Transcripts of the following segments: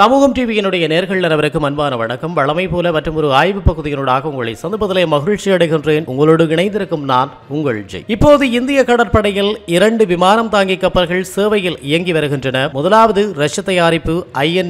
சமூகம் டிவியினுடைய நேர்கள் அனைவருக்கும் அன்பான வணக்கம் வளமை போல மற்றும் ஒரு ஆய்வு பகுதியினூடாக உங்களை சந்திப்பதிலே மகிழ்ச்சி அடைகின்றேன் உங்களோடு இணைந்திருக்கும் நான் உங்கள் ஜெய் இப்போது இந்திய கடற்படையில் இரண்டு விமானம் தாங்கி கப்பல்கள் சேவையில் இயங்கி வருகின்றன முதலாவது ரஷ்ய தயாரிப்பு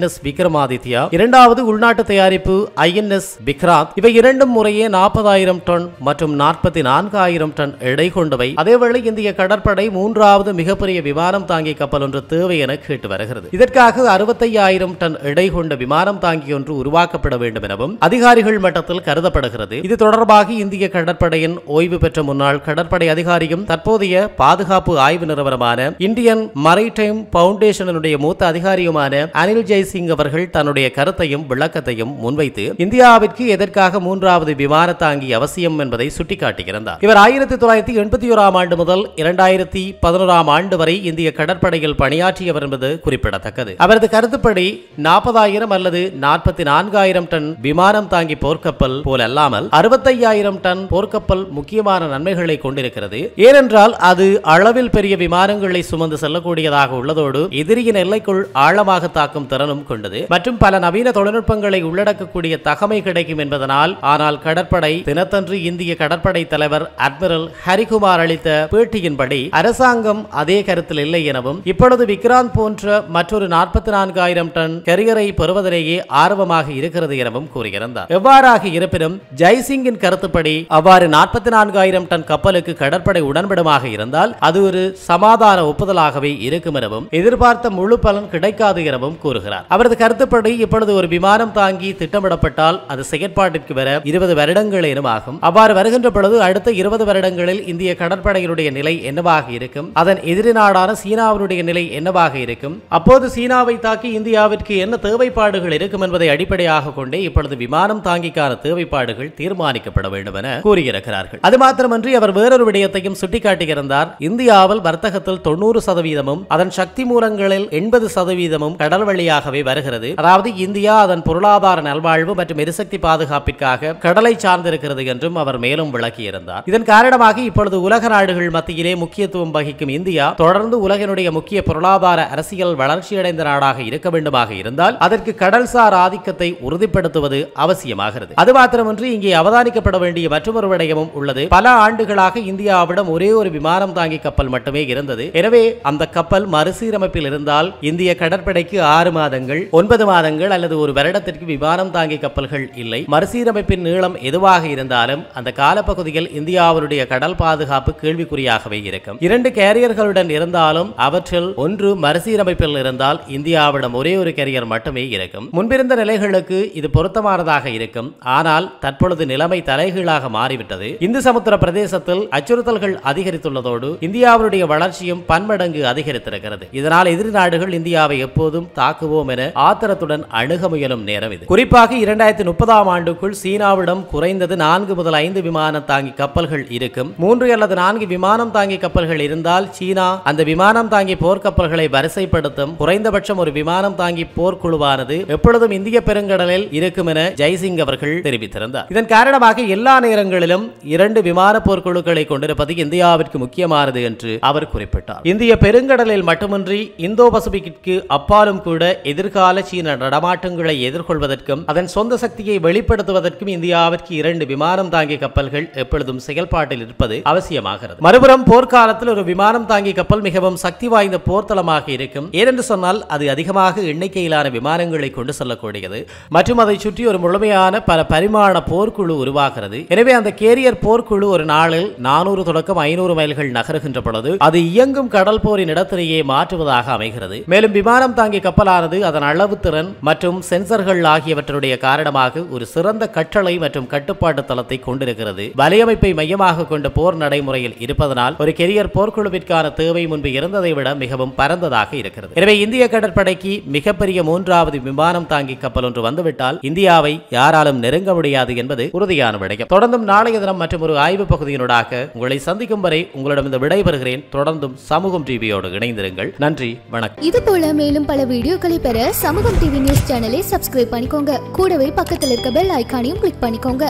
எஸ் விக்ரமாதித்யா இரண்டாவது உள்நாட்டு தயாரிப்பு ஐஎன்எஸ் விக்ராந்த் இவை இரண்டும் முறையே நாற்பதாயிரம் டன் மற்றும் நாற்பத்தி நான்காயிரம் டன் எடை கொண்டவை அதேவேளை இந்திய கடற்படை மூன்றாவது மிகப்பெரிய விமானம் தாங்கி கப்பல் ஒன்று தேவை என கேட்டு வருகிறது இதற்காக அறுபத்தையாயிரம் டன் எடை கொண்ட விமானம் தாங்கி ஒன்று உருவாக்கப்பட வேண்டும் எனவும் அதிகாரிகள் மட்டத்தில் கருதப்படுகிறது இது தொடர்பாக இந்திய கடற்படையின் ஓய்வு பெற்ற முன்னாள் கடற்படை அதிகாரியும் தற்போதைய பாதுகாப்பு ஆய்வு நிறுவனமான இந்தியன் மரைடைம் பவுண்டேஷனுடைய மூத்த அதிகாரியுமான அனில் ஜெய்சிங் அவர்கள் தன்னுடைய கருத்தையும் விளக்கத்தையும் முன்வைத்து இந்தியாவிற்கு எதற்காக மூன்றாவது விமான தாங்கி அவசியம் என்பதை சுட்டிக்காட்டியிருந்தார் இவர் ஆயிரத்தி தொள்ளாயிரத்தி எண்பத்தி ஓராம் ஆண்டு முதல் இரண்டாயிரத்தி பதினோராம் ஆண்டு வரை இந்திய கடற்படையில் பணியாற்றியவர் என்பது குறிப்பிடத்தக்கது அவரது கருத்துப்படி நாற்பதாயிரம் அல்லது நாற்பத்தி நான்காயிரம் டன் விமானம் தாங்கி போர்க்கப்பல் போலல்லாமல் அறுபத்தையாயிரம் டன் போர்க்கப்பல் முக்கியமான நன்மைகளை கொண்டிருக்கிறது ஏனென்றால் அது அளவில் பெரிய விமானங்களை சுமந்து செல்லக்கூடியதாக உள்ளதோடு எதிரியின் எல்லைக்குள் ஆழமாக தாக்கும் திறனும் கொண்டது மற்றும் பல நவீன தொழில்நுட்பங்களை உள்ளடக்கக்கூடிய தகமை கிடைக்கும் என்பதனால் ஆனால் கடற்படை தினத்தன்று இந்திய கடற்படை தலைவர் அட்மிரல் ஹரிகுமார் அளித்த பேட்டியின்படி அரசாங்கம் அதே கருத்தில் இல்லை எனவும் இப்பொழுது விக்ராந்த் போன்ற மற்றொரு நாற்பத்தி நான்காயிரம் டன் கரியரை பெறுவதிலேயே ஆர்வமாக இருக்கிறது எனவும் கூறியிருந்தார் எவ்வாறாக இருப்பினும் ஜெய்சிங்கின் கருத்துப்படி அவ்வாறு நாற்பத்தி நான்காயிரம் டன் கப்பலுக்கு கடற்படை உடன்படமாக இருந்தால் அது ஒரு சமாதான ஒப்புதலாகவே இருக்கும் எனவும் எதிர்பார்த்த முழு பலன் கிடைக்காது எனவும் கூறுகிறார் அவரது கருத்துப்படி இப்பொழுது ஒரு விமானம் தாங்கி திட்டமிடப்பட்டால் அது செயற்பாட்டிற்கு வர இருபது வருடங்களேனும் ஆகும் அவ்வாறு வருகின்ற பொழுது அடுத்த இருபது வருடங்களில் இந்திய கடற்படையினுடைய நிலை என்னவாக இருக்கும் அதன் எதிரி நாடான சீனாவினுடைய நிலை என்னவாக இருக்கும் அப்போது சீனாவை தாக்கி இந்தியாவிற்கு என்ன தேவைப்பாடுகள் இருக்கும் என்பதை அடிப்படையாக கொண்டே இப்பொழுது விமானம் தாங்கிக்கான தேவைப்பாடுகள் தீர்மானிக்கப்பட வேண்டும் என கூறியிருக்கிறார்கள் அது மாத்திரமன்றி அவர் வேறொரு விடயத்தையும் சுட்டிக்காட்டியிருந்தார் இந்தியாவில் வர்த்தகத்தில் தொண்ணூறு சதவீதமும் அதன் சக்தி மூலங்களில் எண்பது சதவீதமும் கடல் வழியாகவே வருகிறது அதாவது இந்தியா அதன் பொருளாதார நல்வாழ்வு மற்றும் எரிசக்தி பாதுகாப்பிற்காக கடலை சார்ந்திருக்கிறது என்றும் அவர் மேலும் விளக்கியிருந்தார் இதன் காரணமாக இப்பொழுது உலக நாடுகள் மத்தியிலே முக்கியத்துவம் வகிக்கும் இந்தியா தொடர்ந்து உலகினுடைய முக்கிய பொருளாதார அரசியல் வளர்ச்சியடைந்த நாடாக இருக்க வேண்டுமாக இருந்தது இருந்தால் அதற்கு கடல்சார் ஆதிக்கத்தை உறுதிப்படுத்துவது அவசியமாகிறது அது மாத்திரமன்றி இங்கே அவதானிக்கப்பட வேண்டிய மற்றொரு விடயமும் உள்ளது பல ஆண்டுகளாக இந்தியாவிடம் ஒரே ஒரு விமானம் தாங்கி கப்பல் மட்டுமே இருந்தது எனவே அந்த கப்பல் மறுசீரமைப்பில் இருந்தால் இந்திய கடற்படைக்கு ஆறு மாதங்கள் ஒன்பது மாதங்கள் அல்லது ஒரு வருடத்திற்கு விமானம் தாங்கி கப்பல்கள் இல்லை மறுசீரமைப்பின் நீளம் எதுவாக இருந்தாலும் அந்த காலப்பகுதியில் இந்தியாவினுடைய கடல் பாதுகாப்பு கேள்விக்குறியாகவே இருக்கும் இரண்டு கேரியர்களுடன் இருந்தாலும் அவற்றில் ஒன்று மறுசீரமைப்பில் இருந்தால் இந்தியாவிடம் ஒரே ஒரு கேரியர் கலைஞர் மட்டுமே இருக்கும் முன்பிருந்த நிலைகளுக்கு இது பொருத்தமானதாக இருக்கும் ஆனால் தற்பொழுது நிலைமை தலைகீழாக மாறிவிட்டது இந்து சமுத்திர பிரதேசத்தில் அச்சுறுத்தல்கள் அதிகரித்துள்ளதோடு இந்தியாவுடைய வளர்ச்சியும் பன்மடங்கு அதிகரித்திருக்கிறது இதனால் எதிரி நாடுகள் இந்தியாவை எப்போதும் தாக்குவோம் என ஆத்திரத்துடன் அணுக முயலும் நேரம் இது குறிப்பாக இரண்டாயிரத்தி முப்பதாம் ஆண்டுக்குள் சீனாவிடம் குறைந்தது நான்கு முதல் ஐந்து விமானம் தாங்கி கப்பல்கள் இருக்கும் மூன்று அல்லது நான்கு விமானம் தாங்கி கப்பல்கள் இருந்தால் சீனா அந்த விமானம் தாங்கி போர்க்கப்பல்களை வரிசைப்படுத்தும் குறைந்தபட்சம் ஒரு விமானம் தாங்கி போர் போர்க்குழுவானது எப்பொழுதும் இந்திய பெருங்கடலில் இருக்கும் என ஜெய்சிங் அவர்கள் தெரிவித்திருந்தார் இதன் காரணமாக எல்லா நேரங்களிலும் இரண்டு விமான போர்க்குழுக்களை கொண்டிருப்பது இந்தியாவிற்கு முக்கியமானது என்று அவர் குறிப்பிட்டார் இந்திய பெருங்கடலில் மட்டுமின்றி இந்தோ பசிபிக்கிற்கு அப்பாலும் கூட எதிர்கால சீன நடமாட்டங்களை எதிர்கொள்வதற்கும் அதன் சொந்த சக்தியை வெளிப்படுத்துவதற்கும் இந்தியாவிற்கு இரண்டு விமானம் தாங்கிய கப்பல்கள் எப்பொழுதும் செயல்பாட்டில் இருப்பது அவசியமாகிறது மறுபுறம் போர்க்காலத்தில் ஒரு விமானம் தாங்கிய கப்பல் மிகவும் சக்தி வாய்ந்த போர்த்தளமாக இருக்கும் ஏனென்று சொன்னால் அது அதிகமாக எண்ணிக்கையிலான வகையான விமானங்களை கொண்டு செல்லக்கூடியது மற்றும் அதை சுற்றி ஒரு முழுமையான பல பரிமாண போர்க்குழு உருவாகிறது எனவே அந்த கேரியர் போர்க்குழு ஒரு நாளில் நானூறு தொடக்கம் ஐநூறு மைல்கள் நகருகின்ற பொழுது அது இயங்கும் கடல் போரின் இடத்திலேயே மாற்றுவதாக அமைகிறது மேலும் விமானம் தாங்கி கப்பலானது அதன் அளவு திறன் மற்றும் சென்சர்கள் ஆகியவற்றுடைய காரணமாக ஒரு சிறந்த கற்றளை மற்றும் கட்டுப்பாட்டு தளத்தை கொண்டிருக்கிறது வலையமைப்பை மையமாக கொண்ட போர் நடைமுறையில் இருப்பதனால் ஒரு கெரியர் போர்க்குழுவிற்கான தேவை முன்பு இருந்ததை விட மிகவும் பரந்ததாக இருக்கிறது எனவே இந்திய கடற்படைக்கு மிகப்பெரிய மூன்றாவது விமானம் தாங்கி கப்பல் ஒன்று வந்துவிட்டால் இந்தியாவை யாராலும் நெருங்க முடியாது என்பது உறுதியான விடயம் தொடர்ந்தும் நாளைய தினம் மற்றும் ஒரு ஆய்வு பகுதியினூடாக உங்களை சந்திக்கும் வரை உங்களிடம் இந்த விடைபெறுகிறேன் தொடர்ந்தும் சமூகம் டிவியோடு இணைந்திருங்கள் நன்றி வணக்கம் இது போல மேலும் பல வீடியோக்களை பெற சமூகம் டிவி நியூஸ் சேனலை சப்ஸ்கிரைப் பண்ணிக்கோங்க கூடவே பக்கத்தில் இருக்க பெல் ஐக்கானையும் கிளிக் பண்ணிக்கோங்க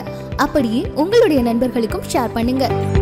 அப்படியே உங்களுடைய நண்பர்களுக்கும் ஷேர் பண்ணுங்க